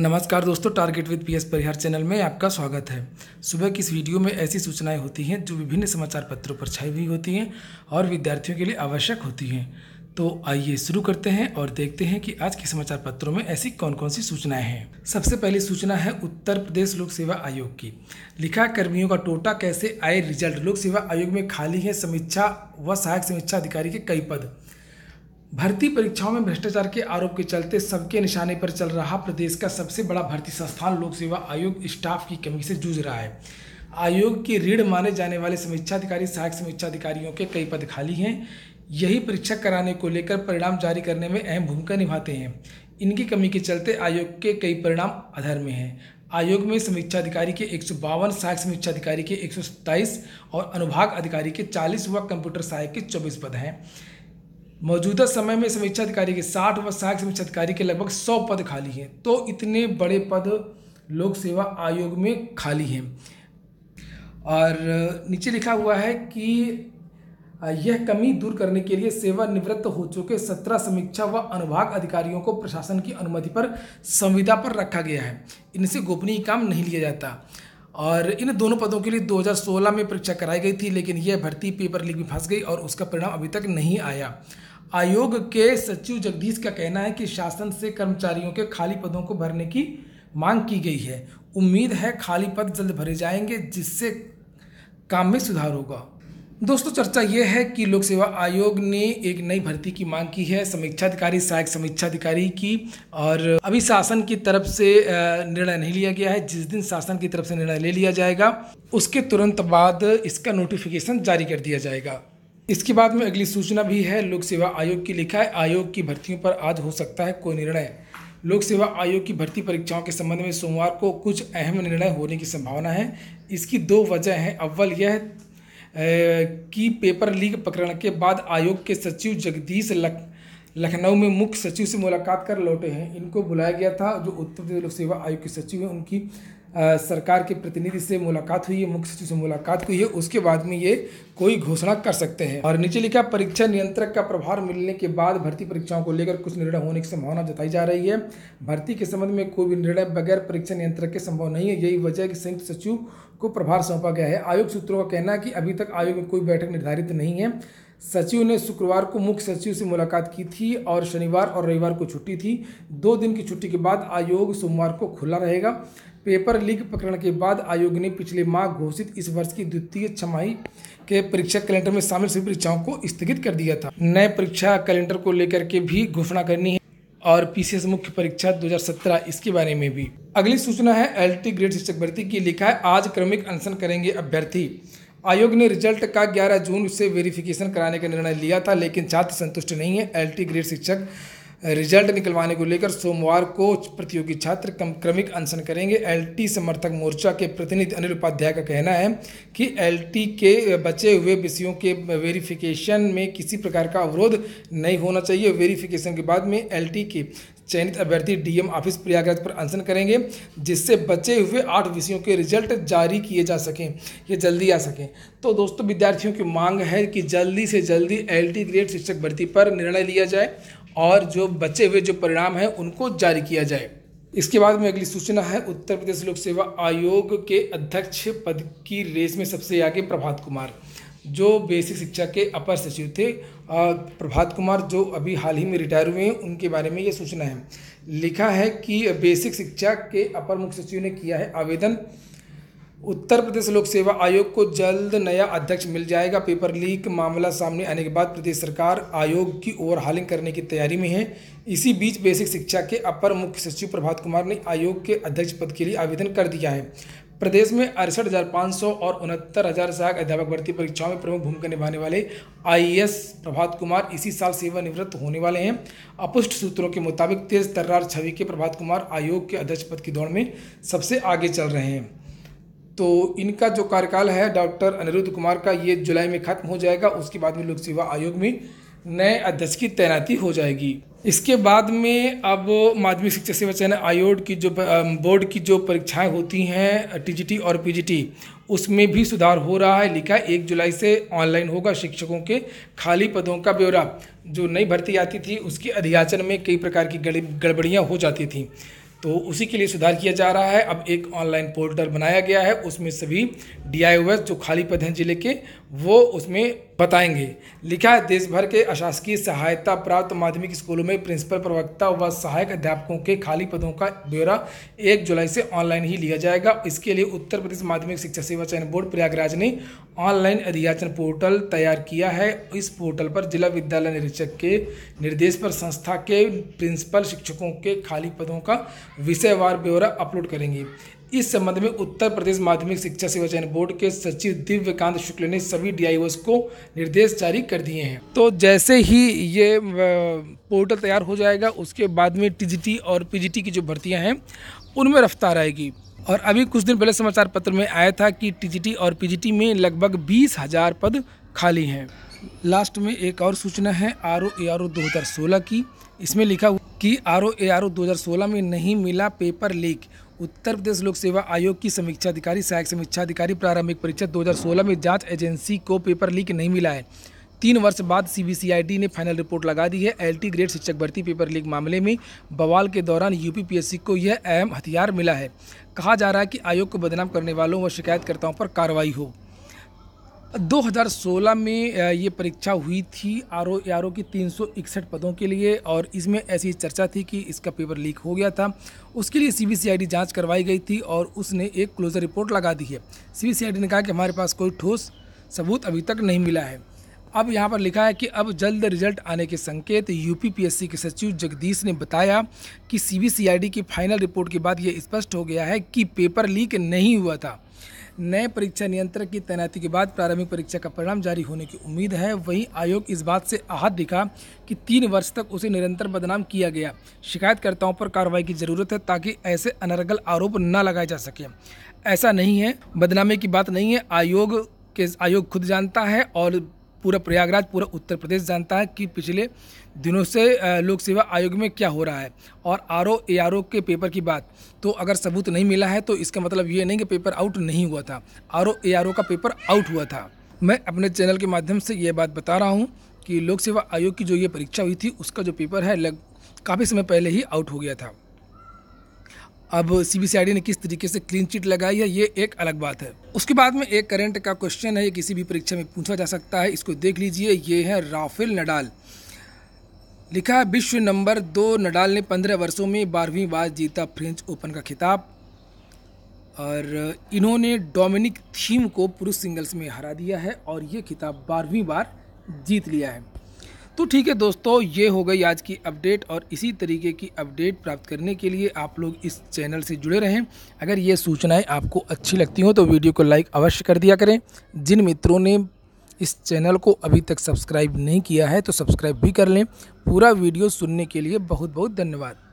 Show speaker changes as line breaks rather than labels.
नमस्कार दोस्तों target with PS Parihar channel में आपका स्वागत है सुबह की इस वीडियो में ऐसी सूचनाएं होती हैं जो विभिन्न समाचार पत्रों पर छाई हुई होती हैं और विद्यार्थियों के लिए आवश्यक होती हैं तो आइए शुरू करते हैं और देखते हैं कि आज के समाचार पत्रों में ऐसी कौन कौन सी सूचनाएं हैं सबसे पहली सूचना है उत्तर प्रदेश लोक सेवा आयोग की लिखा कर्मियों का टोटा कैसे आए रिजल्ट लोक सेवा आयोग में खाली है समीक्षा व सहायक समीक्षा अधिकारी के कई पद भर्ती परीक्षाओं में भ्रष्टाचार के आरोप के चलते सबके निशाने पर चल रहा प्रदेश का सबसे बड़ा भर्ती संस्थान लोक सेवा आयोग स्टाफ की कमी से जूझ रहा है आयोग की रीढ़ माने जाने वाले समीक्षाधिकारी सहायक समीक्षा अधिकारियों के कई पद खाली हैं यही परीक्षा कराने को लेकर परिणाम जारी करने में अहम भूमिका निभाते हैं इनकी कमी के चलते आयोग के कई परिणाम अधर में हैं आयोग में समीक्षाधिकारी के एक सहायक समीक्षा अधिकारी के एक और अनुभाग अधिकारी के 40 व कंप्यूटर सहायक के 24 पद हैं मौजूदा समय में समीक्षा अधिकारी के साठ व सहायक समीक्षा अधिकारी के लगभग सौ पद खाली हैं तो इतने बड़े पद लोक सेवा आयोग में खाली हैं और नीचे लिखा हुआ है कि यह कमी दूर करने के लिए सेवानिवृत्त हो चुके सत्रह समीक्षा व अनुभाग अधिकारियों को प्रशासन की अनुमति पर संविदा पर रखा गया है इनसे गोपनीय काम नहीं लिया जाता और इन दोनों पदों के लिए 2016 में परीक्षा कराई गई थी लेकिन यह भर्ती पेपर लीक में फंस गई और उसका परिणाम अभी तक नहीं आया आयोग के सचिव जगदीश का कहना है कि शासन से कर्मचारियों के खाली पदों को भरने की मांग की गई है उम्मीद है खाली पद जल्द भरे जाएंगे जिससे काम में सुधार होगा दोस्तों चर्चा ये है कि लोक सेवा आयोग ने एक नई भर्ती की मांग की है समीक्षाधिकारी सहायक समीक्षा अधिकारी की और अभी शासन की तरफ से निर्णय नहीं लिया गया है जिस दिन शासन की तरफ से निर्णय ले लिया जाएगा उसके तुरंत बाद इसका नोटिफिकेशन जारी कर दिया जाएगा इसके बाद में अगली सूचना भी है लोक सेवा आयोग की लिखा है आयोग की भर्तियों पर आज हो सकता है कोई निर्णय लोक सेवा आयोग की भर्ती परीक्षाओं के संबंध में सोमवार को कुछ अहम निर्णय होने की संभावना है इसकी दो वजह हैं अव्वल यह की पेपर लीक प्रकरण के बाद आयोग के सचिव जगदीश लख लखनऊ में मुख्य सचिव से मुलाकात कर लौटे हैं इनको बुलाया गया था जो उत्तर प्रदेश लोक सेवा आयोग के सचिव हैं उनकी सरकार के प्रतिनिधि से मुलाकात हुई है मुख्य सचिव से मुलाकात हुई है उसके बाद में ये कोई घोषणा कर सकते हैं और नीचे लिखा परीक्षा नियंत्रक का प्रभार मिलने के बाद भर्ती परीक्षाओं को लेकर कुछ निर्णय होने की संभावना जताई जा रही है भर्ती के संबंध में कोई भी निर्णय बगैर परीक्षा नियंत्रक के संभव नहीं है यही वजह है कि संयुक्त सचिव को प्रभार सौंपा गया है आयोग सूत्रों का कहना है कि अभी तक आयोग में कोई बैठक निर्धारित नहीं है सचिव ने शुक्रवार को मुख्य सचिव से मुलाकात की थी और शनिवार और रविवार को छुट्टी थी दो दिन की छुट्टी के बाद आयोग सोमवार को खुला रहेगा पेपर लीक प्रकरण के बाद आयोग ने पिछले माह घोषित इस वर्ष की द्वितीय छमाही के परीक्षा कैलेंडर में शामिल सभी परीक्षाओं को स्थगित कर दिया था नए परीक्षा कैलेंडर को लेकर के भी घोषणा करनी है और पीसीएस मुख्य परीक्षा 2017 इसके बारे में भी अगली सूचना है एल ग्रेड शिक्षक भर्ती की लिखा है आज क्रमिक अनशन करेंगे अभ्यर्थी आयोग ने रिजल्ट का 11 जून से वेरिफिकेशन कराने का निर्णय लिया था लेकिन छात्र संतुष्ट नहीं है एलटी ग्रेड शिक्षक रिजल्ट निकलवाने को लेकर सोमवार को प्रतियोगी छात्र क्रमिक अनशन करेंगे एलटी समर्थक मोर्चा के प्रतिनिधि अनिल उपाध्याय का कहना है कि एलटी के बचे हुए विषयों के वेरिफिकेशन में किसी प्रकार का अवरोध नहीं होना चाहिए वेरिफिकेशन के बाद में एलटी के चयनित अभ्यर्थी डीएम ऑफिस प्रयागराज पर अनशन करेंगे जिससे बचे हुए आठ विषयों के रिजल्ट जारी किए जा सकें ये जल्दी आ सकें तो दोस्तों विद्यार्थियों की मांग है कि जल्दी से जल्दी एल ग्रेड शिक्षक भर्ती पर निर्णय लिया जाए और जो बचे हुए जो परिणाम हैं उनको जारी किया जाए इसके बाद में अगली सूचना है उत्तर प्रदेश लोक सेवा आयोग के अध्यक्ष पद की रेस में सबसे आगे प्रभात कुमार जो बेसिक शिक्षा के अपर सचिव थे प्रभात कुमार जो अभी हाल ही में रिटायर हुए हैं उनके बारे में ये सूचना है लिखा है कि बेसिक शिक्षा के अपर मुख्य सचिव ने किया है आवेदन उत्तर प्रदेश लोक सेवा आयोग को जल्द नया अध्यक्ष मिल जाएगा पेपर लीक मामला सामने आने के बाद प्रदेश सरकार आयोग की ओवरहालिंग करने की तैयारी में है इसी बीच बेसिक शिक्षा के अपर मुख्य सचिव प्रभात कुमार ने आयोग के अध्यक्ष पद के लिए आवेदन कर दिया है प्रदेश में अड़सठ हज़ार पाँच सौ और उनहत्तर हज़ार सहायक अध्यापक भर्ती परीक्षाओं में प्रमुख भूमिका निभाने वाले आईएएस प्रभात कुमार इसी साल सेवानिवृत्त होने वाले हैं अपुष्ट सूत्रों के मुताबिक तेज तर्रार छवि के प्रभात कुमार आयोग के अध्यक्ष पद की दौड़ में सबसे आगे चल रहे हैं तो इनका जो कार्यकाल है डॉक्टर अनिरुद्ध कुमार का ये जुलाई में खत्म हो जाएगा उसके बाद में लोक सेवा आयोग में नए अध्यक्ष की तैनाती हो जाएगी इसके बाद में अब माध्यमिक शिक्षा सेवा चयन आयोग की जो बोर्ड की जो परीक्षाएं होती हैं टीजीटी और पीजीटी उसमें भी सुधार हो रहा है लिखा है एक जुलाई से ऑनलाइन होगा शिक्षकों के खाली पदों का ब्यौरा जो नई भर्ती आती थी उसके अधियाचन में कई प्रकार की गड़बड़ियाँ हो जाती थी तो उसी के लिए सुधार किया जा रहा है अब एक ऑनलाइन पोर्टल बनाया गया है उसमें सभी डी जो खाली पद हैं जिले के वो उसमें बताएंगे लिखा है देश भर के अशासकीय सहायता प्राप्त माध्यमिक स्कूलों में प्रिंसिपल प्रवक्ता व सहायक अध्यापकों के खाली पदों का ब्यौरा एक जुलाई से ऑनलाइन ही लिया जाएगा इसके लिए उत्तर प्रदेश माध्यमिक शिक्षा सेवा चयन बोर्ड प्रयागराज ने ऑनलाइन अधियाचन पोर्टल तैयार किया है इस पोर्टल पर जिला विद्यालय निरीक्षक के निर्देश पर संस्था के प्रिंसिपल शिक्षकों के खाली पदों का विषयवार ब्यौरा अपलोड करेंगे इस संबंध में उत्तर प्रदेश माध्यमिक शिक्षा सेवा चयन बोर्ड के सचिव दिव्यकांत शुक्ल ने सभी डी को निर्देश जारी कर दिए हैं तो जैसे ही ये पोर्टल तैयार हो जाएगा उसके बाद में टी और पी की जो भर्तियाँ हैं उनमें रफ्तार आएगी और अभी कुछ दिन पहले समाचार पत्र में आया था कि टी और पी में लगभग बीस हजार पद खाली हैं लास्ट में एक और सूचना है R O A R O दो हज़ार सोलह की इसमें लिखा कि R O A R O दो हज़ार सोलह में नहीं मिला पेपर लीक उत्तर प्रदेश लोक सेवा आयोग की समीक्षा अधिकारी सहायक समीक्षा अधिकारी प्रारंभिक परीक्षा 2016 में जांच एजेंसी को पेपर लीक नहीं मिला है तीन वर्ष बाद सी ने फाइनल रिपोर्ट लगा दी है एल ग्रेड शिक्षक भर्ती पेपर लीक मामले में बवाल के दौरान यूपीपीएससी को यह अहम हथियार मिला है कहा जा रहा है कि आयोग को बदनाम करने वालों व शिकायतकर्ताओं पर कार्रवाई हो 2016 में ये परीक्षा हुई थी आर ओ आर ओ की इकसठ पदों के लिए और इसमें ऐसी चर्चा थी कि इसका पेपर लीक हो गया था उसके लिए सी सी बी आई डी जाँच करवाई गई थी और उसने एक क्लोजर रिपोर्ट लगा दी है सी सी बी आई डी ने कहा कि हमारे पास कोई ठोस सबूत अभी तक नहीं मिला है अब यहाँ पर लिखा है कि अब जल्द रिजल्ट आने के संकेत यूपीपीएससी के सचिव जगदीश ने बताया कि C C B I D की फाइनल रिपोर्ट के बाद ये स्पष्ट हो गया है कि पेपर लीक नहीं हुआ था नए परीक्षा नियंत्रक की तैनाती के बाद प्रारंभिक परीक्षा का परिणाम जारी होने की उम्मीद है वहीं आयोग इस बात से आहत दिखा कि तीन वर्ष तक उसे निरंतर बदनाम किया गया शिकायतकर्ताओं पर कार्रवाई की जरूरत है ताकि ऐसे अनर्गल आरोप न लगाए जा सके ऐसा नहीं है बदनामी की बात नहीं है आयोग के आयोग खुद जानता है और पूरा प्रयागराज पूरा उत्तर प्रदेश जानता है कि पिछले दिनों से लोक सेवा आयोग में क्या हो रहा है और R O A R O के पेपर की बात तो अगर सबूत नहीं मिला है तो इसका मतलब ये नहीं कि पेपर आउट नहीं हुआ था R O A R O का पेपर आउट हुआ था मैं अपने चैनल के माध्यम से ये बात बता रहा हूँ कि लोक सेवा आयोग की जो ये परीक्षा हुई थी उसका जो पेपर है लग काफ़ी समय पहले ही आउट हो गया था अब सीबीसीआईडी ने किस तरीके से क्लीन चिट लगाई है ये एक अलग बात है उसके बाद में एक करंट का क्वेश्चन है ये किसी भी परीक्षा में पूछा जा सकता है इसको देख लीजिए ये है राफेल नडाल लिखा है विश्व नंबर दो नडाल ने पंद्रह वर्षों में बारहवीं बार जीता फ्रेंच ओपन का खिताब और इन्होंने डोमिनिक थीम को पुरुष सिंगल्स में हरा दिया है और ये खिताब बारहवीं बार जीत लिया है तो ठीक है दोस्तों ये हो गई आज की अपडेट और इसी तरीके की अपडेट प्राप्त करने के लिए आप लोग इस चैनल से जुड़े रहें अगर ये सूचनाएं आपको अच्छी लगती हों तो वीडियो को लाइक अवश्य कर दिया करें जिन मित्रों ने इस चैनल को अभी तक सब्सक्राइब नहीं किया है तो सब्सक्राइब भी कर लें पूरा वीडियो सुनने के लिए बहुत बहुत धन्यवाद